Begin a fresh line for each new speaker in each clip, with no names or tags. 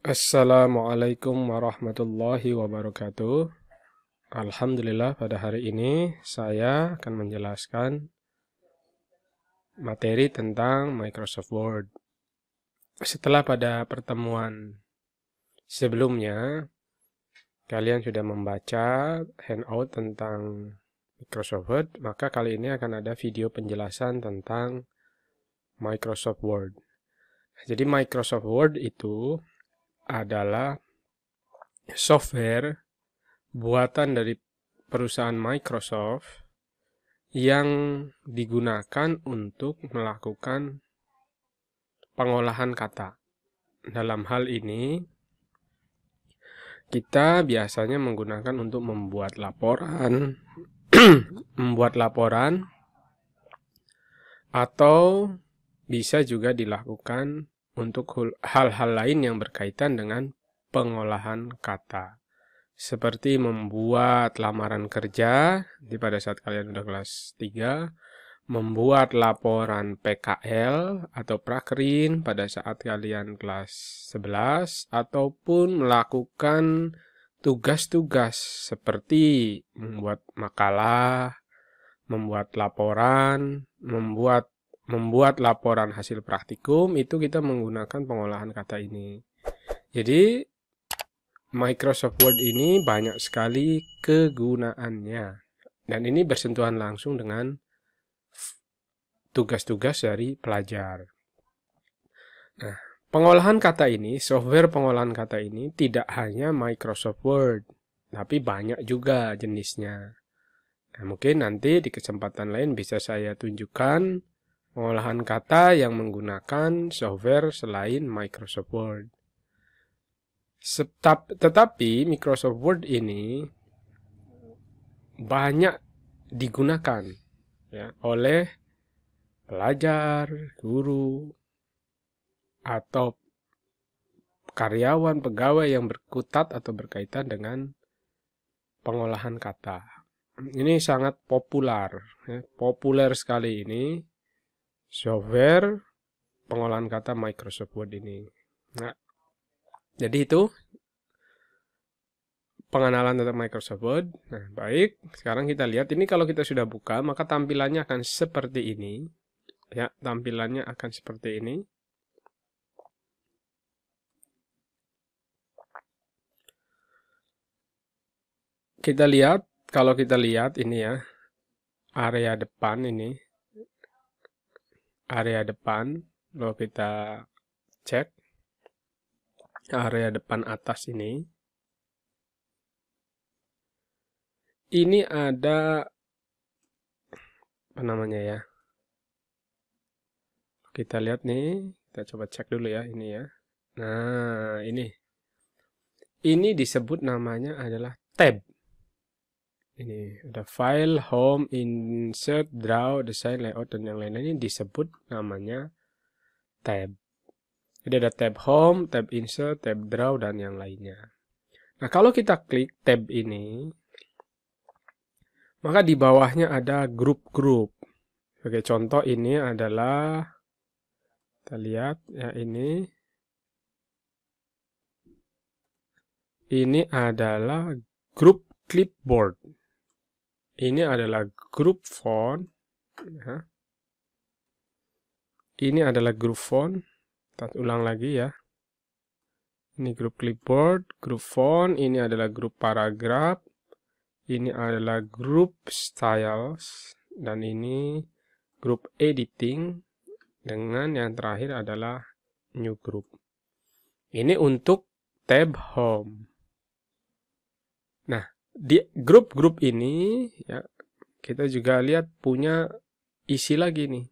Assalamualaikum warahmatullahi wabarakatuh. Alhamdulillah pada hari ini saya akan menjelaskan materi tentang Microsoft Word. Setelah pada pertemuan sebelumnya kalian sudah membaca handout tentang Microsoft Word, maka kali ini akan ada video penjelasan tentang Microsoft Word. Jadi Microsoft Word itu adalah software buatan dari perusahaan Microsoft yang digunakan untuk melakukan pengolahan kata. Dalam hal ini, kita biasanya menggunakan untuk membuat laporan, membuat laporan, atau bisa juga dilakukan untuk hal-hal lain yang berkaitan dengan pengolahan kata. Seperti membuat lamaran kerja, di pada saat kalian udah kelas 3, membuat laporan PKL atau prakerin pada saat kalian kelas 11, ataupun melakukan tugas-tugas seperti membuat makalah, membuat laporan, membuat membuat laporan hasil praktikum itu kita menggunakan pengolahan kata ini. Jadi Microsoft Word ini banyak sekali kegunaannya dan ini bersentuhan langsung dengan tugas-tugas dari pelajar. Nah, pengolahan kata ini, software pengolahan kata ini tidak hanya Microsoft Word, tapi banyak juga jenisnya. Nah, mungkin nanti di kesempatan lain bisa saya tunjukkan pengolahan kata yang menggunakan software selain Microsoft Word. Setap, tetapi Microsoft Word ini banyak digunakan ya, oleh pelajar, guru, atau karyawan pegawai yang berkutat atau berkaitan dengan pengolahan kata. Ini sangat populer, ya, populer sekali ini software pengolahan kata Microsoft Word ini. Nah, jadi itu pengenalan tentang Microsoft Word. Nah, baik. Sekarang kita lihat ini kalau kita sudah buka, maka tampilannya akan seperti ini. Ya, tampilannya akan seperti ini. Kita lihat, kalau kita lihat ini ya, area depan ini, area depan lalu kita cek area depan atas ini ini ada apa namanya ya kita lihat nih kita coba cek dulu ya ini ya nah ini ini disebut namanya adalah tab ini ada file home insert draw design layout dan yang lain-lainnya disebut namanya tab jadi ada tab home tab insert tab draw dan yang lainnya nah kalau kita klik tab ini maka di bawahnya ada grup-grup oke contoh ini adalah kita lihat ya ini ini adalah grup clipboard ini adalah grup font. Ya. Ini adalah grup font. Kita ulang lagi ya. Ini grup clipboard, grup font, ini adalah grup paragraf, ini adalah grup styles, dan ini grup editing, dengan yang terakhir adalah new group. Ini untuk tab home. Nah, di grup-grup ini ya kita juga lihat punya isi lagi nih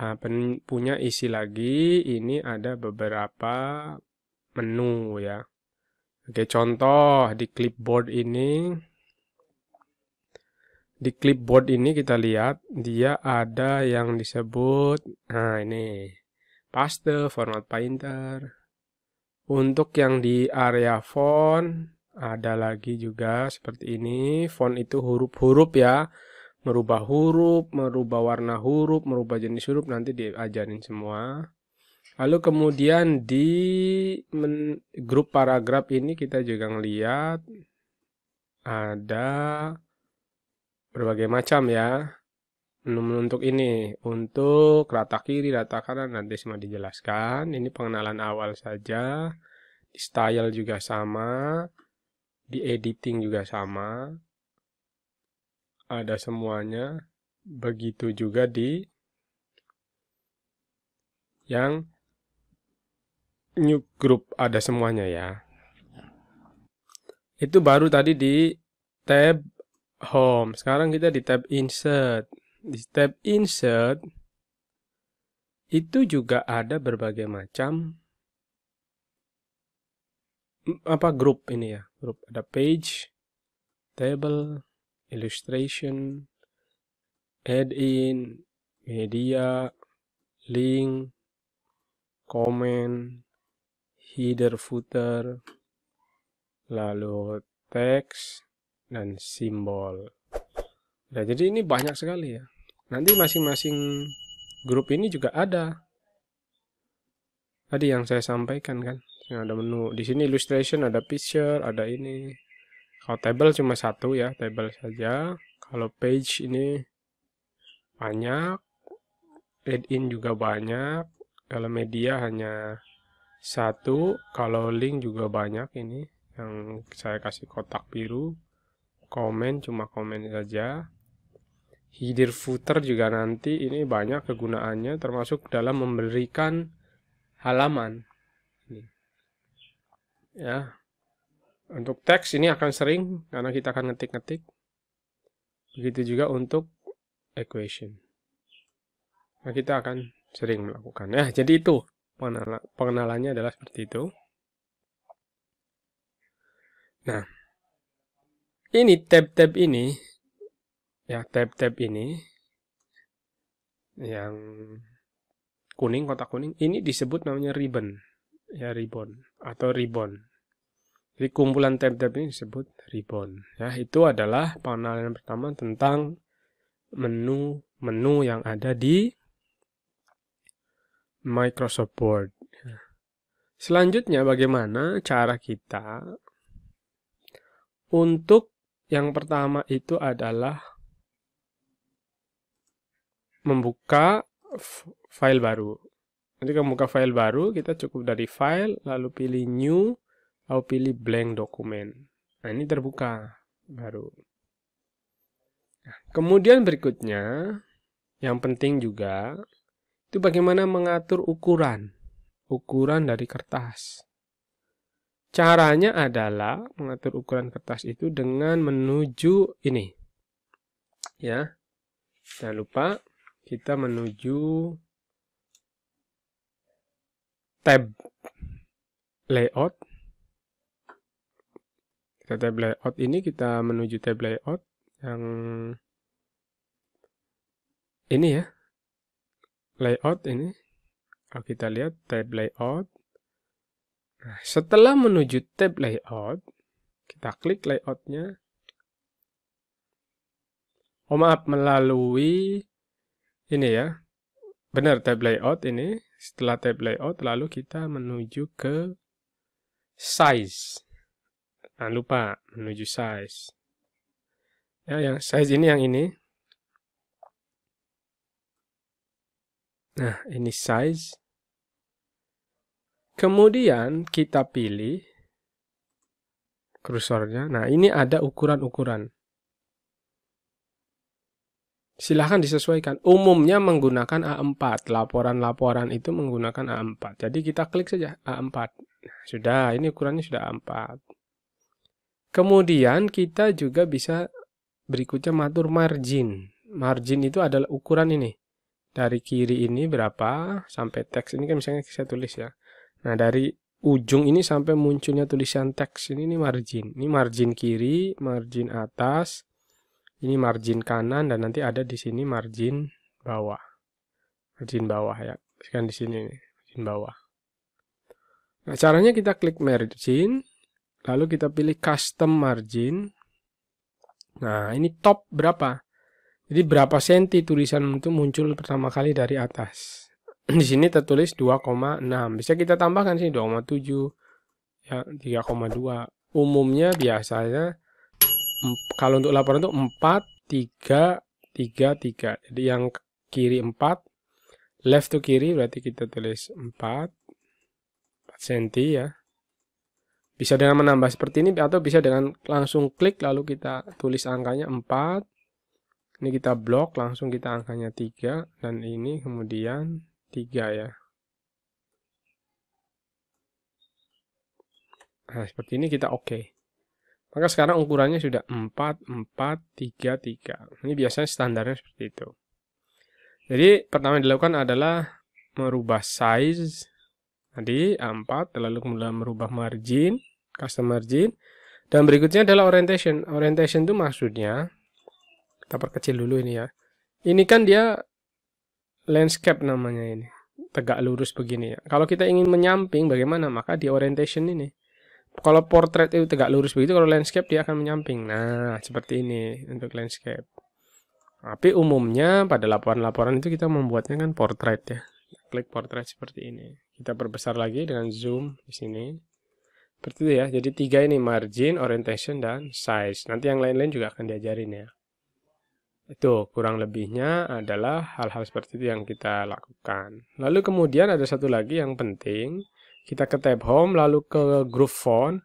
apa ah, punya isi lagi ini ada beberapa menu ya oke contoh di clipboard ini di clipboard ini kita lihat dia ada yang disebut nah ini paste format painter untuk yang di area font ada lagi juga seperti ini, font itu huruf-huruf ya. Merubah huruf, merubah warna huruf, merubah jenis huruf nanti diajarin semua. Lalu kemudian di grup paragraf ini kita juga ngeliat ada berbagai macam ya. Untuk ini, untuk rata kiri, rata kanan nanti semua dijelaskan. Ini pengenalan awal saja. Style juga sama di editing juga sama ada semuanya begitu juga di yang new group ada semuanya ya itu baru tadi di tab home sekarang kita di tab insert di tab insert itu juga ada berbagai macam apa grup ini ya grup ada page table illustration add in media link comment header footer lalu teks dan simbol nah jadi ini banyak sekali ya nanti masing-masing grup ini juga ada tadi yang saya sampaikan kan nah, ada menu di sini illustration ada picture ada ini kalau table cuma satu ya table saja kalau page ini banyak add in juga banyak kalau media hanya satu kalau link juga banyak ini yang saya kasih kotak biru komen cuma komen saja header footer juga nanti ini banyak kegunaannya termasuk dalam memberikan halaman ya untuk teks ini akan sering karena kita akan ngetik-ngetik begitu juga untuk equation nah kita akan sering melakukan ya jadi itu pengenal pengenalannya adalah seperti itu nah ini tab-tab ini ya tab-tab ini yang kuning kotak kuning ini disebut namanya ribbon ya ribbon atau ribbon. Jadi kumpulan tab-tab ini disebut ribbon. Ya, itu adalah pengenalan pertama tentang menu-menu yang ada di Microsoft Word. Ya. Selanjutnya bagaimana cara kita untuk yang pertama itu adalah membuka file baru Nanti kamu buka file baru, kita cukup dari file, lalu pilih new, lalu pilih blank document. Nah, ini terbuka baru. Nah, kemudian berikutnya, yang penting juga, itu bagaimana mengatur ukuran. Ukuran dari kertas. Caranya adalah mengatur ukuran kertas itu dengan menuju ini. Ya. Jangan lupa kita menuju tab layout. Kita tab layout ini kita menuju tab layout yang ini ya. Layout ini. kita lihat tab layout. Nah, setelah menuju tab layout, kita klik layoutnya. Oh maaf, melalui ini ya. Benar tab layout ini. Setelah tab layout, lalu kita menuju ke size. Jangan nah, lupa menuju size. Ya, yang size ini yang ini. Nah, ini size. Kemudian kita pilih kursornya. Nah, ini ada ukuran-ukuran silahkan disesuaikan. Umumnya menggunakan A4, laporan-laporan itu menggunakan A4. Jadi kita klik saja A4. Sudah, ini ukurannya sudah A4. Kemudian kita juga bisa berikutnya matur margin. Margin itu adalah ukuran ini. Dari kiri ini berapa sampai teks ini kan misalnya saya tulis ya. Nah, dari ujung ini sampai munculnya tulisan teks ini ini margin. Ini margin kiri, margin atas, ini margin kanan dan nanti ada di sini margin bawah margin bawah ya kan di sini margin bawah nah caranya kita klik margin lalu kita pilih custom margin nah ini top berapa jadi berapa senti tulisan itu muncul pertama kali dari atas di sini tertulis 2,6 bisa kita tambahkan sih 2,7 ya 3,2 umumnya biasanya kalau untuk laporan itu 4 3 3 3. Jadi yang kiri 4, left to kiri berarti kita tulis 4 4 cm ya. Bisa dengan menambah seperti ini atau bisa dengan langsung klik lalu kita tulis angkanya 4. Ini kita blok langsung kita angkanya 3 dan ini kemudian 3 ya. Nah, seperti ini kita oke. Okay. Maka sekarang ukurannya sudah 4, 4, 3, 3. Ini biasanya standarnya seperti itu. Jadi pertama yang dilakukan adalah merubah size tadi A4, lalu kemudian merubah margin, custom margin. Dan berikutnya adalah orientation. Orientation itu maksudnya, kita perkecil dulu ini ya. Ini kan dia landscape namanya ini. Tegak lurus begini ya. Kalau kita ingin menyamping bagaimana? Maka di orientation ini kalau portrait itu tegak lurus begitu kalau landscape dia akan menyamping nah seperti ini untuk landscape tapi umumnya pada laporan-laporan itu kita membuatnya kan portrait ya klik portrait seperti ini kita perbesar lagi dengan zoom di sini seperti itu ya jadi tiga ini margin orientation dan size nanti yang lain-lain juga akan diajarin ya itu kurang lebihnya adalah hal-hal seperti itu yang kita lakukan lalu kemudian ada satu lagi yang penting kita ke tab home lalu ke group font.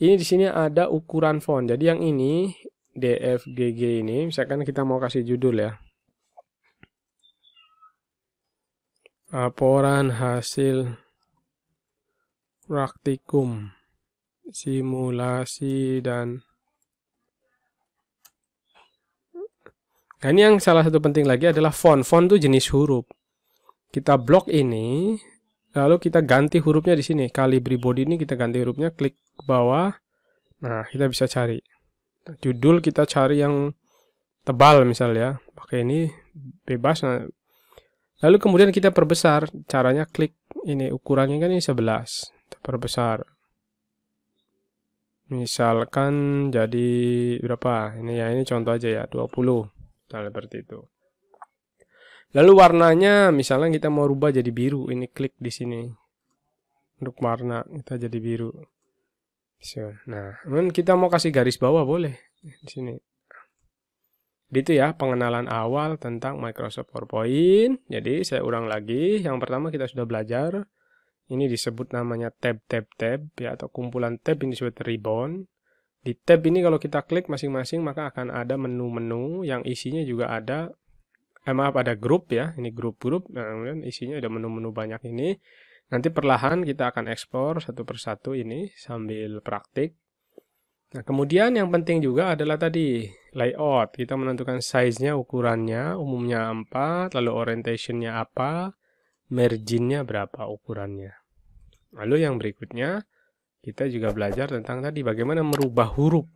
Ini di sini ada ukuran font. Jadi yang ini DFGG ini misalkan kita mau kasih judul ya. Laporan hasil praktikum simulasi dan Nah, ini yang salah satu penting lagi adalah font. Font itu jenis huruf. Kita blok ini, Lalu kita ganti hurufnya di sini. Kalibri body ini kita ganti hurufnya, klik ke bawah. Nah, kita bisa cari. Judul kita cari yang tebal misalnya. Ya. Pakai ini bebas. Nah, lalu kemudian kita perbesar. Caranya klik ini ukurannya kan ini 11. Kita perbesar. Misalkan jadi berapa? Ini ya, ini contoh aja ya, 20. Misalnya seperti itu. Lalu warnanya misalnya kita mau rubah jadi biru, ini klik di sini. Untuk warna kita jadi biru. Nah, kita mau kasih garis bawah boleh di sini. Gitu ya pengenalan awal tentang Microsoft PowerPoint. Jadi saya ulang lagi, yang pertama kita sudah belajar ini disebut namanya tab-tab-tab ya atau kumpulan tab ini disebut ribbon. Di tab ini kalau kita klik masing-masing maka akan ada menu-menu yang isinya juga ada eh, maaf ada grup ya ini grup-grup nah, kemudian isinya ada menu-menu banyak ini nanti perlahan kita akan ekspor satu persatu ini sambil praktik nah kemudian yang penting juga adalah tadi layout kita menentukan size-nya ukurannya umumnya 4 lalu orientation nya apa margin nya berapa ukurannya lalu yang berikutnya kita juga belajar tentang tadi bagaimana merubah huruf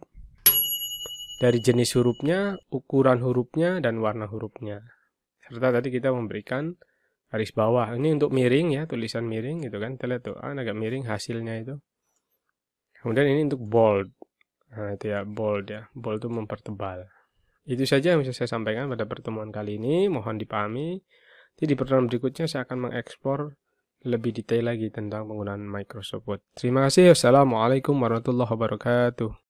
dari jenis hurufnya, ukuran hurufnya, dan warna hurufnya serta tadi kita memberikan garis bawah ini untuk miring ya tulisan miring gitu kan kita lihat tuh ah, agak miring hasilnya itu kemudian ini untuk bold nah itu ya bold ya bold itu mempertebal itu saja yang bisa saya sampaikan pada pertemuan kali ini mohon dipahami jadi di pertemuan berikutnya saya akan mengekspor lebih detail lagi tentang penggunaan Microsoft Word. Terima kasih. Wassalamualaikum warahmatullahi wabarakatuh.